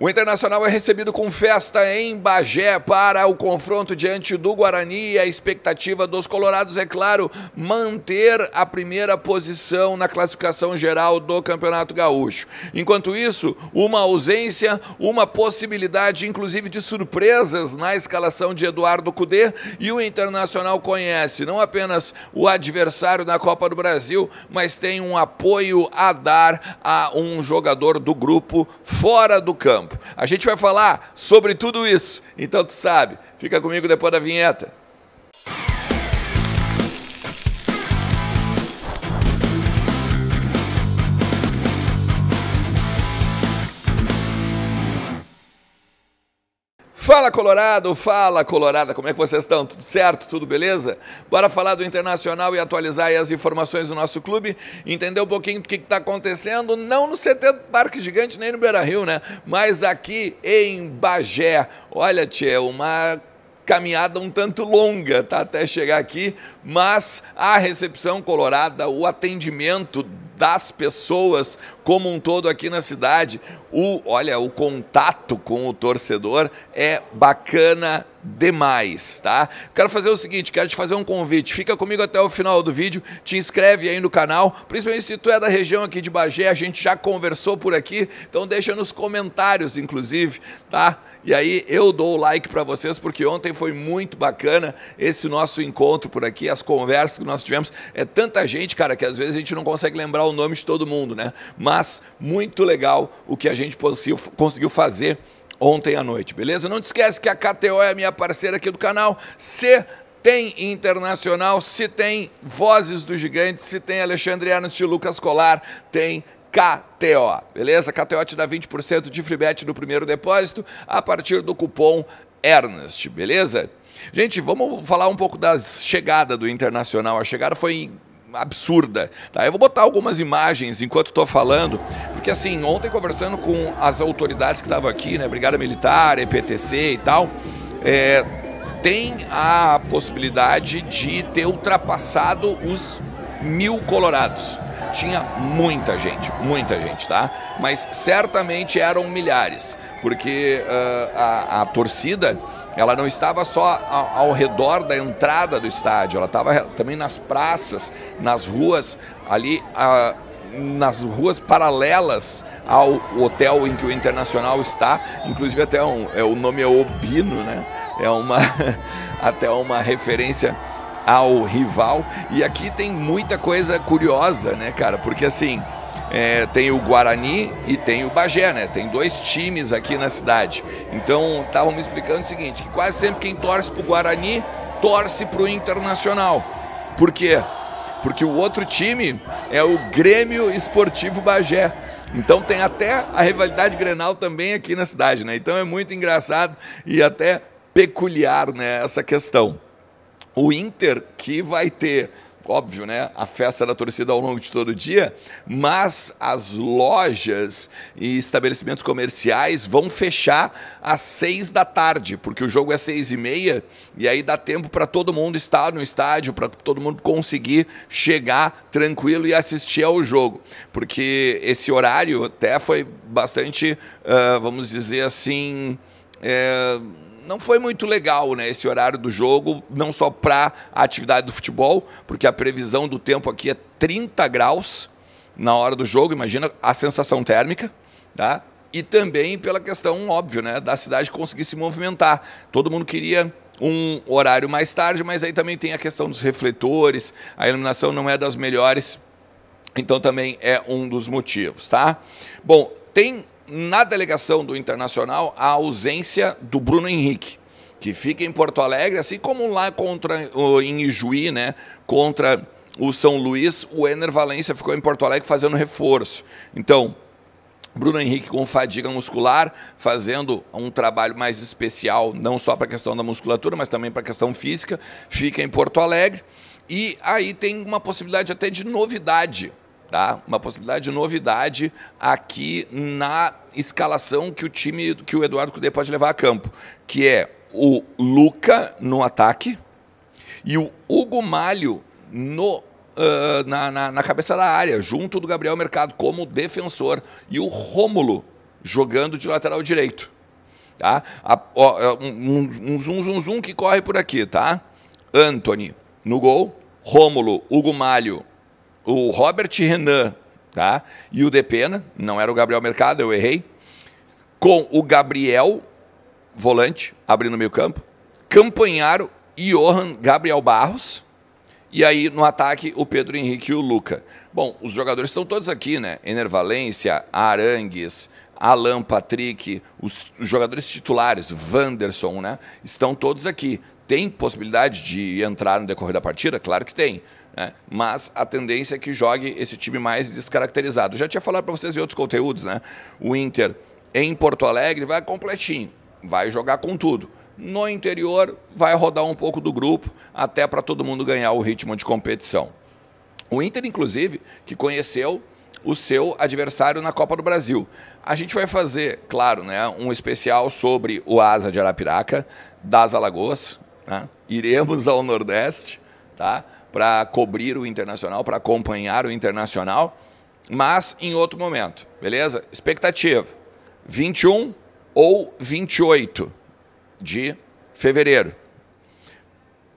O Internacional é recebido com festa em Bagé para o confronto diante do Guarani. A expectativa dos colorados é, claro, manter a primeira posição na classificação geral do Campeonato Gaúcho. Enquanto isso, uma ausência, uma possibilidade, inclusive, de surpresas na escalação de Eduardo Cudê. E o Internacional conhece não apenas o adversário na Copa do Brasil, mas tem um apoio a dar a um jogador do grupo fora do campo campo. A gente vai falar sobre tudo isso. Então tu sabe, fica comigo depois da vinheta. Fala Colorado, fala Colorada, como é que vocês estão? Tudo certo? Tudo beleza? Bora falar do internacional e atualizar as informações do nosso clube, entender um pouquinho do que está acontecendo, não no CT do Parque Gigante nem no Beira Rio, né? Mas aqui em Bagé. Olha, tia, uma caminhada um tanto longa tá, até chegar aqui, mas a recepção colorada, o atendimento das pessoas como um todo aqui na cidade. O, olha, o contato com o torcedor é bacana demais, tá? Quero fazer o seguinte, quero te fazer um convite. Fica comigo até o final do vídeo, te inscreve aí no canal, principalmente se tu é da região aqui de Bagé, a gente já conversou por aqui, então deixa nos comentários inclusive, tá? E aí eu dou o like para vocês porque ontem foi muito bacana esse nosso encontro por aqui, as conversas que nós tivemos. É tanta gente, cara, que às vezes a gente não consegue lembrar o nome de todo mundo, né? Mas muito legal o que a gente conseguiu fazer ontem à noite, beleza? Não te esquece que a KTO é a minha parceira aqui do canal. Se tem internacional, se tem Vozes do Gigante, se tem Alexandre Ernst e Lucas Colar, tem KTO, beleza? KTO te dá 20% de free bet no primeiro depósito a partir do cupom Ernest, beleza? Gente, vamos falar um pouco da chegada do Internacional. A chegada foi absurda. Tá? Eu vou botar algumas imagens enquanto estou falando, porque assim, ontem conversando com as autoridades que estavam aqui, né? Brigada Militar, EPTC e tal, é, tem a possibilidade de ter ultrapassado os mil colorados tinha muita gente, muita gente, tá? Mas certamente eram milhares, porque uh, a, a, torcida ela não estava só ao, ao redor da entrada do estádio, ela estava também nas praças, nas ruas, ali uh, nas ruas paralelas ao hotel em que o Internacional está, inclusive até um, é, o nome é Obino, né? É uma até uma referência ao rival. E aqui tem muita coisa curiosa, né, cara? Porque assim, é, tem o Guarani e tem o Bagé, né? Tem dois times aqui na cidade. Então, estavam me explicando o seguinte, que quase sempre quem torce pro Guarani, torce pro Internacional. Por quê? Porque o outro time é o Grêmio Esportivo Bagé. Então tem até a rivalidade Grenal também aqui na cidade, né? Então é muito engraçado e até peculiar, né, essa questão. O Inter que vai ter óbvio, né? A festa da torcida ao longo de todo o dia, mas as lojas e estabelecimentos comerciais vão fechar às seis da tarde, porque o jogo é seis e meia, e aí dá tempo para todo mundo estar no estádio, para todo mundo conseguir chegar tranquilo e assistir ao jogo, porque esse horário até foi bastante, uh, vamos dizer assim. É não foi muito legal né, esse horário do jogo, não só para a atividade do futebol, porque a previsão do tempo aqui é 30 graus na hora do jogo, imagina a sensação térmica, tá? E também pela questão, óbvio, né, da cidade conseguir se movimentar. Todo mundo queria um horário mais tarde, mas aí também tem a questão dos refletores, a iluminação não é das melhores, então também é um dos motivos, tá? Bom, tem na delegação do Internacional a ausência do Bruno Henrique, que fica em Porto Alegre, assim como lá contra em Ijuí, né, contra o São Luís, o Ener Valência ficou em Porto Alegre fazendo reforço. Então, Bruno Henrique com fadiga muscular, fazendo um trabalho mais especial, não só para a questão da musculatura, mas também para a questão física, fica em Porto Alegre. E aí tem uma possibilidade até de novidade tá? Uma possibilidade de novidade aqui na escalação que o time, que o Eduardo Cudê pode levar a campo, que é o Luca no ataque e o Hugo Malho no Uh, na, na, na, cabeça da área, junto do Gabriel Mercado, como defensor, e o Rômulo jogando de lateral direito. Tá? A, ó, é um, um, zoom, zoom, zoom que corre por aqui, tá? Anthony no gol, Rômulo, Hugo Malho o Robert Renan tá? e o Depena, não era o Gabriel Mercado, eu errei, com o Gabriel Volante, abrindo meio campo, Campanharo, Johan, Gabriel Barros, e aí no ataque o Pedro Henrique e o Luca. Bom, os jogadores estão todos aqui, né? Enervalência, Arangues, Alan Patrick, os, os jogadores titulares, Wanderson, né? Estão todos aqui. Tem possibilidade de entrar no decorrer da partida? Claro que tem. Né? Mas a tendência é que jogue esse time mais descaracterizado. já tinha falado para vocês em outros conteúdos, né? O Inter em Porto Alegre vai completinho, vai jogar com tudo. No interior, vai rodar um pouco do grupo, até para todo mundo ganhar o ritmo de competição. O Inter, inclusive, que conheceu o seu adversário na Copa do Brasil. A gente vai fazer, claro, né, um especial sobre o Asa de Arapiraca, das Alagoas, né? Iremos ao Nordeste tá? para cobrir o internacional, para acompanhar o internacional, mas em outro momento, beleza? Expectativa: 21 ou 28 de fevereiro.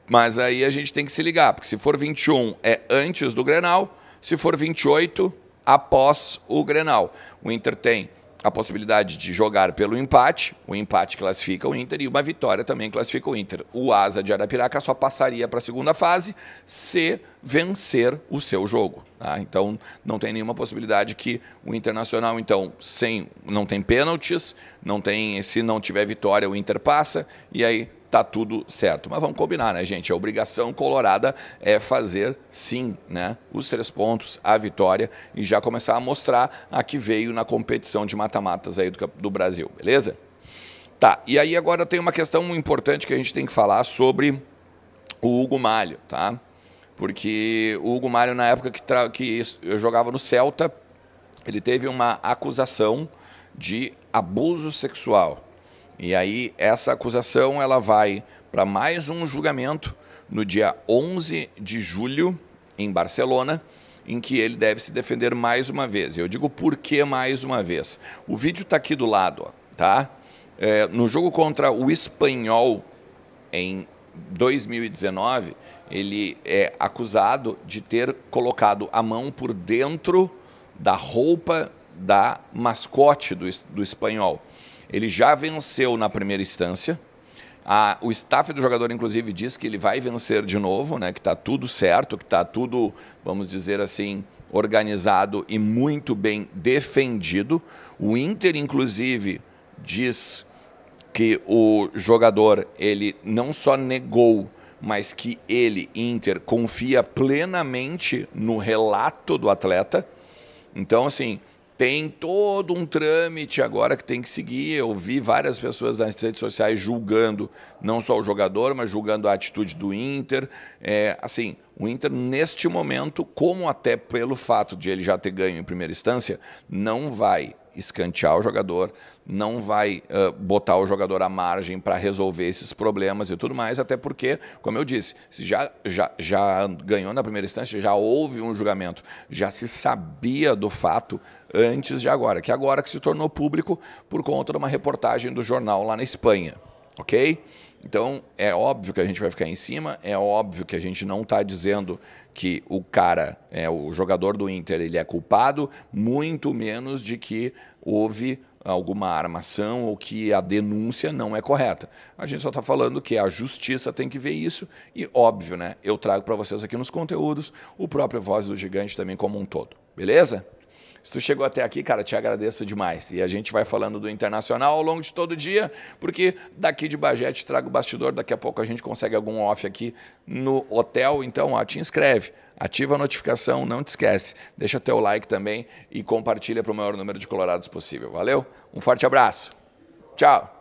Mas aí a gente tem que se ligar, porque se for 21 é antes do Grenal, se for 28, após o Grenal. O Inter tem a possibilidade de jogar pelo empate, o empate classifica o Inter e uma vitória também classifica o Inter. O Asa de Arapiraca só passaria para a segunda fase se vencer o seu jogo. Tá? Então não tem nenhuma possibilidade que o Internacional, então, sem não tem pênaltis, não tem se não tiver vitória o Inter passa e aí tá tudo certo. Mas vamos combinar, né, gente? A obrigação colorada é fazer sim, né? Os três pontos, a vitória e já começar a mostrar a que veio na competição de mata-matas aí do, do Brasil, beleza? Tá, e aí agora tem uma questão importante que a gente tem que falar sobre o Hugo Malho, tá? Porque o Hugo Malho, na época que, que eu jogava no Celta, ele teve uma acusação de abuso sexual e aí essa acusação ela vai para mais um julgamento no dia 11 de julho em Barcelona, em que ele deve se defender mais uma vez. Eu digo por que mais uma vez. O vídeo está aqui do lado, ó, tá? É, no jogo contra o espanhol em 2019, ele é acusado de ter colocado a mão por dentro da roupa da mascote do, do espanhol. Ele já venceu na primeira instância. A, o staff do jogador, inclusive, diz que ele vai vencer de novo, né? Que está tudo certo, que está tudo, vamos dizer assim, organizado e muito bem defendido. O Inter, inclusive, diz que o jogador ele não só negou, mas que ele, Inter, confia plenamente no relato do atleta. Então, assim, tem todo um trâmite agora que tem que seguir. Eu vi várias pessoas nas redes sociais julgando não só o jogador, mas julgando a atitude do Inter. É, assim, o Inter, neste momento, como até pelo fato de ele já ter ganho em primeira instância, não vai escantear o jogador, não vai uh, botar o jogador à margem para resolver esses problemas e tudo mais, até porque, como eu disse, se já, já, já ganhou na primeira instância, já houve um julgamento, já se sabia do fato antes de agora, que agora que se tornou público por conta de uma reportagem do jornal lá na Espanha, ok? Então, é óbvio que a gente vai ficar em cima, é óbvio que a gente não está dizendo que o cara, é, o jogador do Inter, ele é culpado, muito menos de que houve alguma armação ou que a denúncia não é correta. A gente só está falando que a justiça tem que ver isso e, óbvio, né? Eu trago para vocês aqui nos conteúdos o próprio Voz do Gigante também como um todo. Beleza? Se tu chegou até aqui, cara, te agradeço demais. E a gente vai falando do internacional ao longo de todo o dia, porque daqui de Bagé te trago o bastidor, daqui a pouco a gente consegue algum off aqui no hotel, então ó, te inscreve. Ativa a notificação, não te esquece. Deixa teu like também e compartilha para o maior número de colorados possível. Valeu? Um forte abraço. Tchau.